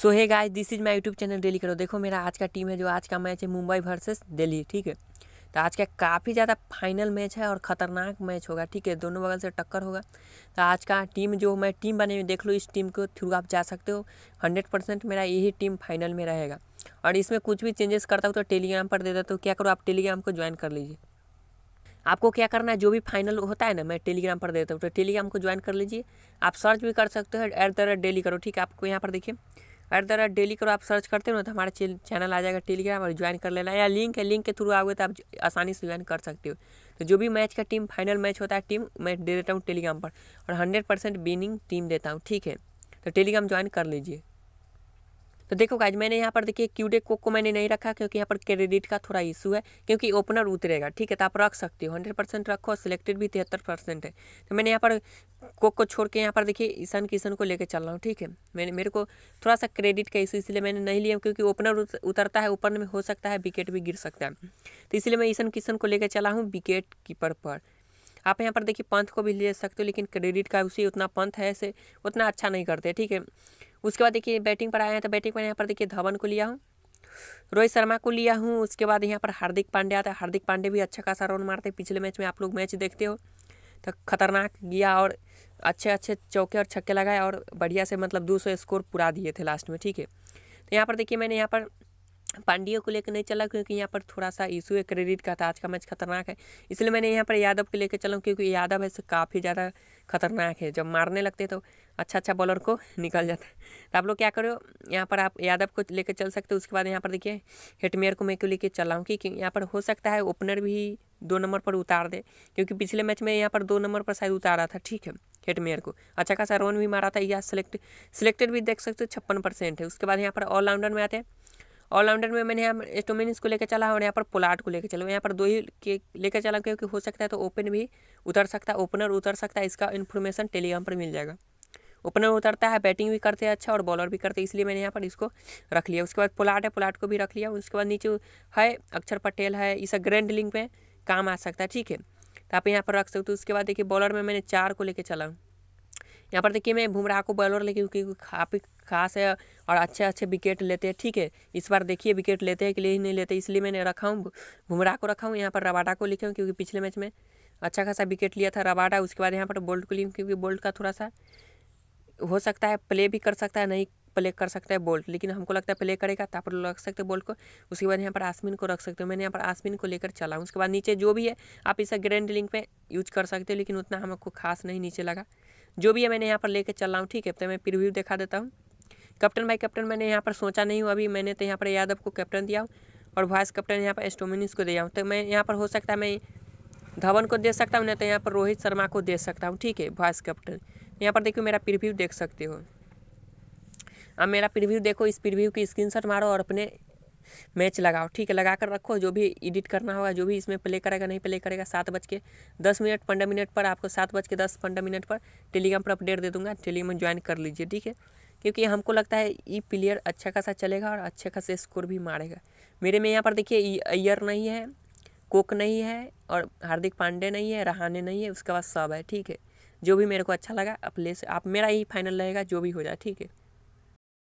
so hey guys this is my YouTube channel daily करो देखो मेरा आज का टीम है जो आज का मैच है मुंबई वर्सेस दिल्ली ठीक है तो आज का काफ़ी ज़्यादा फाइनल मैच है और ख़तरनाक मैच होगा ठीक है दोनों बगल से टक्कर होगा तो आज का टीम जो मैं टीम बने हुए देख लो इस टीम के थ्रू आप जा सकते हो हंड्रेड परसेंट मेरा यही टीम फाइनल में रहेगा और इसमें कुछ भी चेंजेस करता हूँ तो टेलीग्राम पर दे देता हूँ क्या करो आप टेलीग्राम को ज्वाइन कर लीजिए आपको क्या करना है जो भी फाइनल होता है ना मैं टेलीग्राम पर देता हूँ तो टेलीग्राम को ज्वाइन कर लीजिए आप सर्च भी कर सकते हो एट द रेट डेली करो ठीक है आपको यहाँ पर देखिए एट द रेट डेली करो आप सर्च करते हो ना तो हमारा चैनल आ जाएगा टेलीग्राम और ज्वाइन कर लेना या लिंक है लिंक के थ्रू आओगे तो आप आसानी से ज्वाइन कर सकते हो तो जो भी मैच का टीम फाइनल मैच होता है टीम मैं दे देता हूँ टेलीग्राम पर और हंड्रेड परसेंट विनिंग टीम देता हूँ ठीक है तो टेलीग्राम ज्वाइन कर लीजिए तो देखो गाइज मैंने यहाँ पर देखिए क्यूडे कोक को मैंने नहीं रखा क्योंकि यहाँ पर क्रेडिट का थोड़ा इशू है क्योंकि ओपनर उतरेगा ठीक है तो आप रख सकते हो हंड्रेड परसेंट रखो सिलेक्टेड भी तिहत्तर परसेंट है तो मैंने यहाँ पर कोक को छोड़ के यहाँ पर देखिए ईशान किशन को लेकर चल रहा हूँ ठीक है मैंने मेरे को थोड़ा सा क्रेडिट का इशू इसलिए मैंने नहीं लिया क्योंकि ओपनर उतरता है ओपन में हो सकता है विकेट भी गिर सकता है तो इसलिए मैं ईशान किशन को लेकर चला हूँ विकेट कीपर पर आप यहाँ पर देखिए पंथ को भी ले सकते हो लेकिन क्रेडिट का उसी उतना पंथ है ऐसे उतना अच्छा नहीं करते ठीक है उसके बाद देखिए बैटिंग पर आए हैं तो बैटिंग पर यहाँ पर देखिए धवन को लिया हूँ रोहित शर्मा को लिया हूँ उसके बाद यहाँ पर हार्दिक पांडे आता है हार्दिक पांडे भी अच्छा खासा रन मारते हैं पिछले मैच में आप लोग मैच देखते हो तो खतरनाक गया और अच्छे अच्छे चौके और छक्के लगाए और बढ़िया से मतलब दो सौ स्कोर पूरा दिए थे लास्ट में ठीक है तो यहाँ पर देखिए मैंने यहाँ पर पांड्या को लेकर नहीं चला क्योंकि यहाँ पर थोड़ा सा इशू है क्रेडिट का था आज का मैच खतरनाक है इसलिए मैंने यहाँ पर यादव को लेकर चला क्योंकि यादव है काफ़ी ज़्यादा खतरनाक है जब मारने लगते तो अच्छा अच्छा बॉलर को निकल जाता है तो आप लोग क्या करो यहाँ पर आप यादव को लेकर चल सकते हो उसके बाद यहाँ पर देखिए हेटमेयर को मैं क्यों लेकर चल रहा हूँ क्योंकि यहाँ पर हो सकता है ओपनर भी दो नंबर पर उतार दे क्योंकि पिछले मैच में यहाँ पर दो नंबर पर शायद उतारा था ठीक है हेटमेयर को अच्छा खासा रन भी मारा था या सिलेक्ट सिलेक्टेड भी देख सकते हो छप्पन परसेंट है उसके बाद यहाँ पर ऑलराउंडर में आते हैं ऑलराउंडर में मैंने यहाँ एस्टोमिनस को लेकर चला और यहाँ पर पोलाट को लेकर चला यहाँ पर दो ही के लेकर चला क्योंकि हो सकता है तो ओपन भी उतर सकता है ओपनर उतर सकता है इसका इन्फॉर्मेशन टेलीग्राम पर मिल जाएगा ओपनर उतरता है बैटिंग भी करते हैं अच्छा और बॉलर भी करते हैं इसलिए मैंने यहाँ पर इसको रख लिया उसके बाद पोलाट है पोलाट को भी रख लिया उसके बाद नीचे है अक्षर पटेल है इस ग्रैंड लिंक में काम आ सकता है ठीक है तो आप यहाँ पर रख सकते हो उसके बाद देखिए बॉलर में मैंने चार को लेकर चला हूँ यहाँ पर देखिए मैं बुमराह को बॉलर लेकिन क्योंकि काफ़ी खास है और अच्छे अच्छे विकेट लेते हैं ठीक है इस बार देखिए विकेट लेते हैं कि ले नहीं लेते इसलिए मैंने रखा हूँ बुमराह को रखा हूँ यहाँ पर रबाडा को लिखे हूँ क्योंकि पिछले मैच में अच्छा खासा विकेट लिया था रबाडा उसके बाद यहाँ पर बोल्ट को लिखा क्योंकि बोल्ट का थोड़ा सा हो सकता है प्ले भी कर सकता है नहीं प्ले कर सकता है बोल्ट लेकिन हमको लगता है प्ले करेगा तब रख सकते हैं बोल्ट को उसके बाद यहाँ पर आसमिन को रख सकते हो मैंने यहाँ पर आसमिन को लेकर चला उसके बाद नीचे जो भी है आप इसे ग्रैंड लिंक में यूज कर सकते हो लेकिन उतना हमको खास नहीं नीचे लगा जो भी है मैंने यहाँ पर लेकर चल रहा हूँ ठीक है तो मैं प्रिव्यू दिखा देता हूँ कैप्टन भाई कैप्टन मैंने यहाँ पर सोचा नहीं हूँ अभी मैंने तो यहाँ पर यादव को कैप्टन दिया हूँ और वाइस कैप्टन यहाँ पर एस्टोमिनिस को दिया हूँ तो मैं यहाँ पर हो सकता है मैं धवन को दे सकता हूँ नहीं तो यहाँ पर रोहित शर्मा को दे सकता हूँ ठीक है वाइस कैप्टन यहाँ पर देखिए मेरा प्रिव्यू देख सकते हो अब मेरा प्रिव्यू देखो इस प्रिव्यू की स्क्रीनशॉट मारो और अपने मैच लगाओ ठीक है लगा कर रखो जो भी एडिट करना होगा जो भी इसमें प्ले करेगा नहीं प्ले करेगा सात बज के दस मिनट पंद्रह मिनट पर आपको सात बज के दस पंद्रह मिनट पर टेलीग्राम पर अपडेट दे दूंगा टेलीग्राम ज्वाइन कर लीजिए ठीक है क्योंकि हमको लगता है ये प्लेयर अच्छा खासा चलेगा और अच्छे खासे स्कोर भी मारेगा मेरे में यहाँ पर देखिए अयर नहीं है कोक नहीं है और हार्दिक पांडे नहीं है रहाने नहीं है उसके बाद सब है ठीक है जो भी मेरे को अच्छा लगा आप ले आप मेरा ही फाइनल रहेगा जो भी हो जाए ठीक है